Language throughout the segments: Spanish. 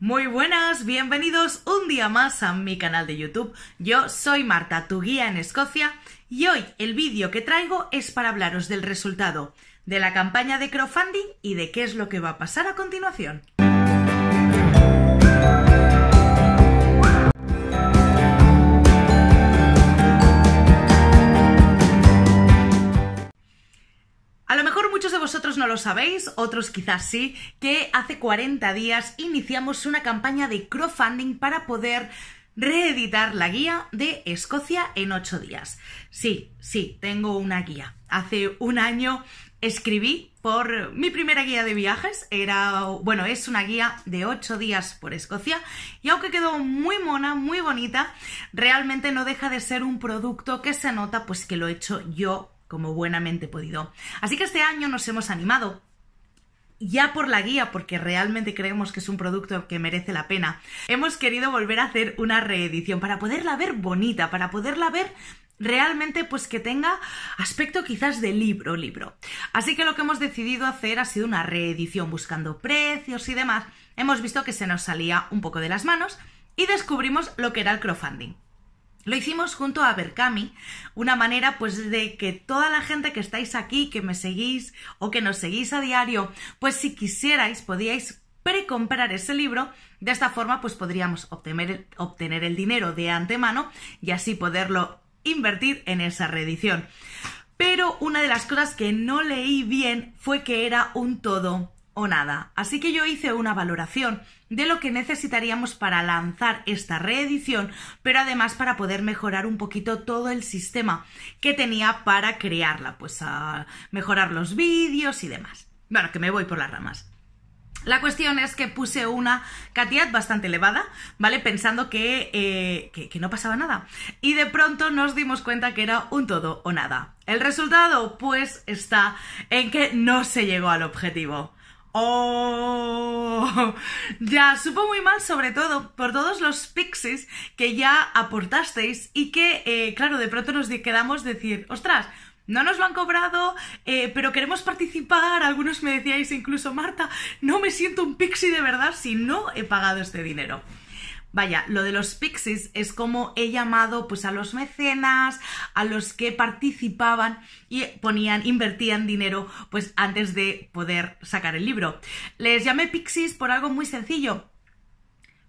Muy buenas, bienvenidos un día más a mi canal de YouTube. Yo soy Marta, tu guía en Escocia, y hoy el vídeo que traigo es para hablaros del resultado de la campaña de crowdfunding y de qué es lo que va a pasar a continuación. sabéis, otros quizás sí, que hace 40 días iniciamos una campaña de crowdfunding para poder reeditar la guía de Escocia en 8 días. Sí, sí, tengo una guía. Hace un año escribí por mi primera guía de viajes. Era, bueno, es una guía de 8 días por Escocia y aunque quedó muy mona, muy bonita, realmente no deja de ser un producto que se nota pues que lo he hecho yo como buenamente podido. Así que este año nos hemos animado ya por la guía, porque realmente creemos que es un producto que merece la pena, hemos querido volver a hacer una reedición para poderla ver bonita, para poderla ver realmente pues que tenga aspecto quizás de libro, libro. Así que lo que hemos decidido hacer ha sido una reedición buscando precios y demás. Hemos visto que se nos salía un poco de las manos y descubrimos lo que era el crowdfunding. Lo hicimos junto a Berkami, una manera pues de que toda la gente que estáis aquí, que me seguís o que nos seguís a diario, pues si quisierais podíais precomprar ese libro. De esta forma pues podríamos obtener, obtener el dinero de antemano y así poderlo invertir en esa reedición. Pero una de las cosas que no leí bien fue que era un todo o nada. Así que yo hice una valoración de lo que necesitaríamos para lanzar esta reedición, pero además para poder mejorar un poquito todo el sistema que tenía para crearla, pues a mejorar los vídeos y demás. Bueno, que me voy por las ramas. La cuestión es que puse una cantidad bastante elevada, ¿vale? Pensando que, eh, no pasaba nada. Y de pronto nos dimos cuenta que era un todo o nada. El resultado, pues, está en que no se llegó al objetivo. ¡Oh! Ya, supo muy mal sobre todo por todos los pixies que ya aportasteis y que, eh, claro, de pronto nos quedamos decir, ostras, no nos lo han cobrado, eh, pero queremos participar. Algunos me decíais incluso, Marta, no me siento un pixie de verdad si no he pagado este dinero. Vaya, lo de los pixies es como he llamado pues a los mecenas, a los que participaban y ponían, invertían dinero pues antes de poder sacar el libro. Les llamé pixies por algo muy sencillo.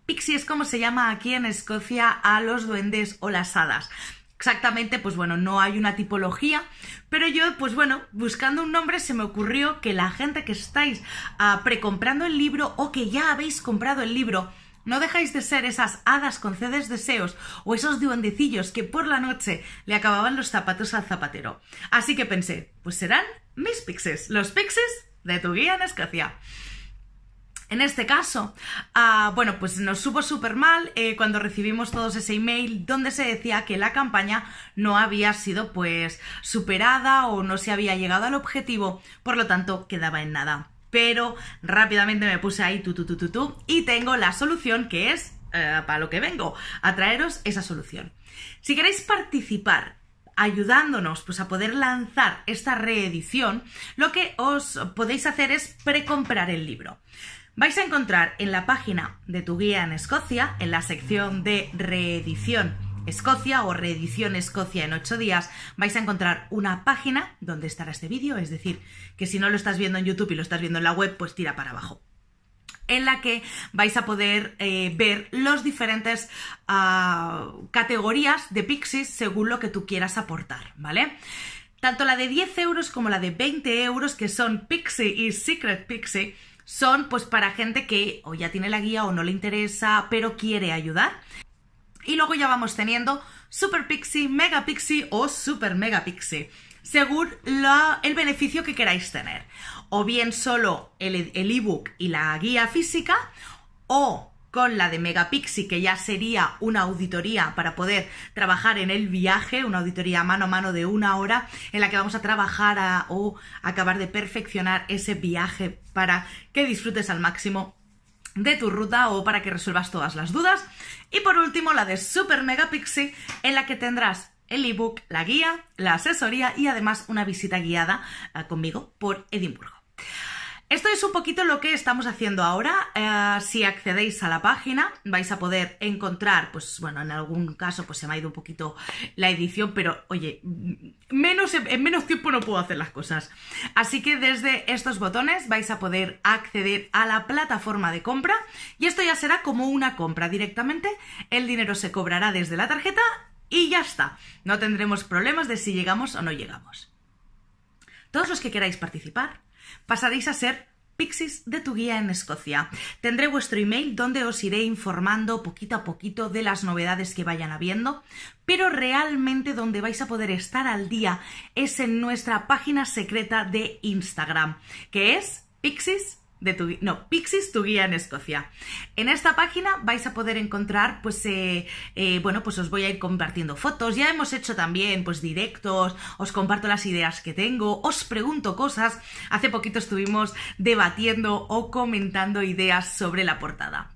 Pixie es como se llama aquí en Escocia a los duendes o las hadas. Exactamente, pues bueno, no hay una tipología, pero yo, pues bueno, buscando un nombre se me ocurrió que la gente que estáis ah, precomprando el libro o que ya habéis comprado el libro, no dejáis de ser esas hadas con cedes deseos o esos duendecillos que por la noche le acababan los zapatos al zapatero. Así que pensé, pues serán mis pixies, los pixies de tu guía en Escocia. En este caso, ah, bueno, pues nos supo súper mal eh, cuando recibimos todos ese email donde se decía que la campaña no había sido pues superada o no se había llegado al objetivo, por lo tanto quedaba en nada pero rápidamente me puse ahí tu, y tengo la solución que es eh, para lo que vengo, a traeros esa solución. Si queréis participar ayudándonos pues, a poder lanzar esta reedición, lo que os podéis hacer es precomprar el libro. Vais a encontrar en la página de tu guía en Escocia, en la sección de reedición, Escocia o reedición Escocia en 8 días, vais a encontrar una página donde estará este vídeo, es decir, que si no lo estás viendo en YouTube y lo estás viendo en la web, pues tira para abajo en la que vais a poder eh, ver los diferentes ah, categorías de pixies según lo que tú quieras aportar, ¿vale? Tanto la de 10 euros como la de 20 euros, que son Pixie y Secret Pixie, son pues para gente que o ya tiene la guía o no le interesa, pero quiere ayudar. Y luego ya vamos teniendo Super Pixie, Mega Pixie o Super Mega Pixie, según el beneficio que queráis tener. O bien solo el, ebook y la guía física, o con la de Pixie, que ya sería una auditoría para poder trabajar en el viaje, una auditoría mano a mano de una hora, en la que vamos a trabajar o acabar de perfeccionar ese viaje para que disfrutes al máximo de tu ruta o para que resuelvas todas las dudas. Y por último, la de Super Mega Pixie, en la que tendrás el ebook, la guía, la asesoría y además una visita guiada eh, conmigo por Edimburgo. Esto es un poquito lo que estamos haciendo ahora. Eh, si accedéis a la página vais a poder encontrar, pues bueno, en algún caso pues se me ha ido un poquito la edición, pero oye, mm, menos, en menos tiempo no puedo hacer las cosas. Así que desde estos botones vais a poder acceder a la plataforma de compra y esto ya será como una compra directamente. El dinero se cobrará desde la tarjeta y ya está. No tendremos problemas de si llegamos o no llegamos. Todos los que queráis participar pasaréis a ser pixis de tu guía en Escocia. Tendré vuestro email donde os iré informando poquito a poquito de las novedades que vayan habiendo, pero realmente donde vais a poder estar al día es en nuestra página secreta de Instagram, que es pixis.com de tu no, Pixies tu guía en Escocia. En esta página vais a poder encontrar, pues, eh, eh, bueno, pues os voy a ir compartiendo fotos. Ya hemos hecho también, pues, directos. Os comparto las ideas que tengo. Os pregunto cosas. Hace poquito estuvimos debatiendo o comentando ideas sobre la portada.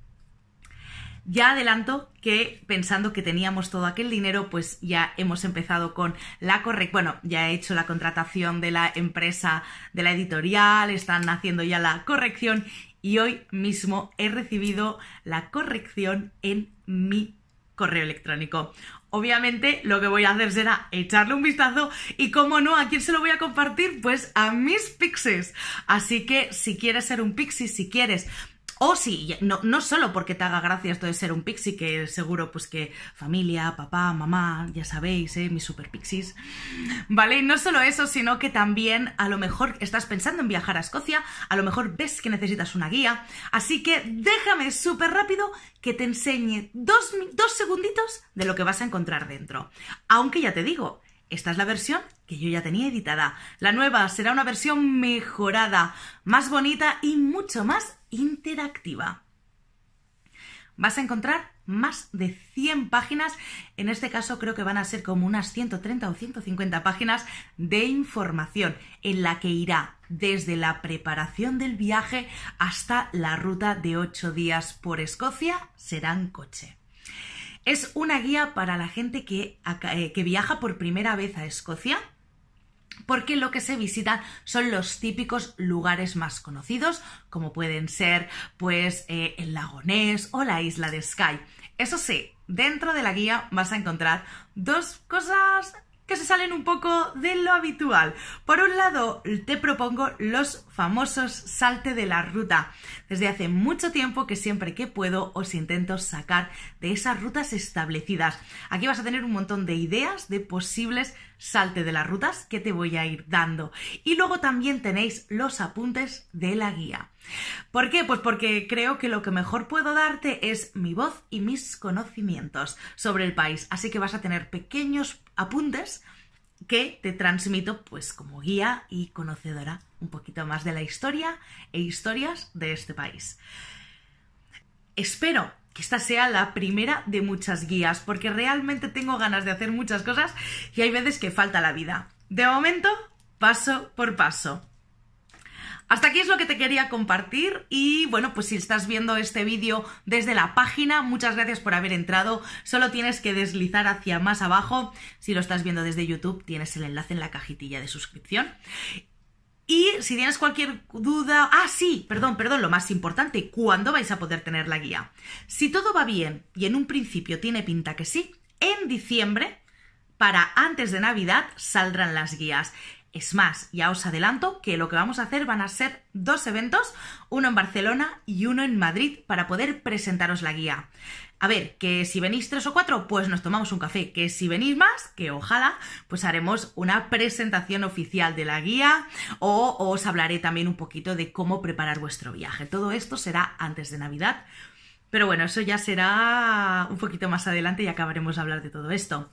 Ya adelanto que pensando que teníamos todo aquel dinero, pues ya hemos empezado con la corrección. Bueno, ya he hecho la contratación de la empresa de la editorial, están haciendo ya la corrección y hoy mismo he recibido la corrección en mi correo electrónico. Obviamente lo que voy a hacer será echarle un vistazo y como no, ¿a quién se lo voy a compartir? Pues a mis pixies. Así que si quieres ser un pixie, si quieres o sí, no, no solo porque te haga gracia esto de ser un pixie, que seguro pues que familia, papá, mamá, ya sabéis, ¿eh? mis super pixies. ¿Vale? Y no solo eso, sino que también a lo mejor estás pensando en viajar a Escocia, a lo mejor ves que necesitas una guía. Así que déjame súper rápido que te enseñe dos segunditos de lo que vas a encontrar dentro. Aunque ya te digo, esta es la versión que yo ya tenía editada. La nueva será una versión mejorada, más bonita y mucho más interactiva. Vas a encontrar más de 100 páginas, en este caso creo que van a ser como unas 130 o 150 páginas de información en la que irá desde la preparación del viaje hasta la ruta de 8 días por Escocia, serán coche. Es una guía para la gente que, eh, que viaja por primera vez a Escocia porque lo que se visita son los típicos lugares más conocidos, como pueden ser pues eh, el lago o la isla de Skye. Eso sí, dentro de la guía vas a encontrar dos cosas que se salen un poco de lo habitual. Por un lado, te propongo los famosos salte de la ruta. Desde hace mucho tiempo que siempre que puedo os intento sacar de esas rutas establecidas. Aquí vas a tener un montón de ideas de posibles salte de las rutas que te voy a ir dando. Y luego también tenéis los apuntes de la guía. ¿Por qué? Pues porque creo que lo que mejor puedo darte es mi voz y mis conocimientos sobre el país. Así que vas a tener pequeños apuntes que te transmito pues como guía y conocedora un poquito más de la historia e historias de este país. Espero que esta sea la primera de muchas guías porque realmente tengo ganas de hacer muchas cosas y hay veces que falta la vida. De momento, paso por paso. Hasta aquí es lo que te quería compartir y bueno, pues si estás viendo este vídeo desde la página, muchas gracias por haber entrado. Solo tienes que deslizar hacia más abajo. Si lo estás viendo desde YouTube, tienes el enlace en la cajitilla de suscripción. Y si tienes cualquier duda, ah, sí, perdón, perdón, lo más importante, ¿cuándo vais a poder tener la guía? Si todo va bien y en un principio tiene pinta que sí, en diciembre, para antes de Navidad, saldrán las guías. Es más, ya os adelanto que lo que vamos a hacer van a ser dos eventos, uno en Barcelona y uno en Madrid, para poder presentaros la guía. A ver, que si venís tres o cuatro, pues nos tomamos un café. Que si venís más, que ojalá, pues haremos una presentación oficial de la guía o os hablaré también un poquito de cómo preparar vuestro viaje. Todo esto será antes de Navidad. Pero bueno, eso ya será un poquito más adelante y acabaremos de hablar de todo esto.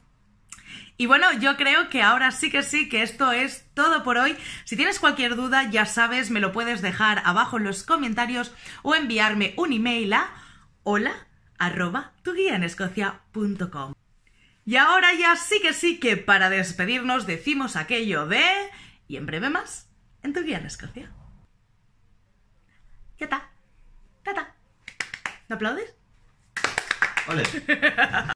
Y bueno, yo creo que ahora sí que sí, que esto es todo por hoy. Si tienes cualquier duda, ya sabes, me lo puedes dejar abajo en los comentarios o enviarme un email a hola arroba Y ahora ya sí que sí que para despedirnos decimos aquello de... Y en breve más, en tu guía en Escocia. Ya está. Ta, está! ¿No aplaudes? Ole.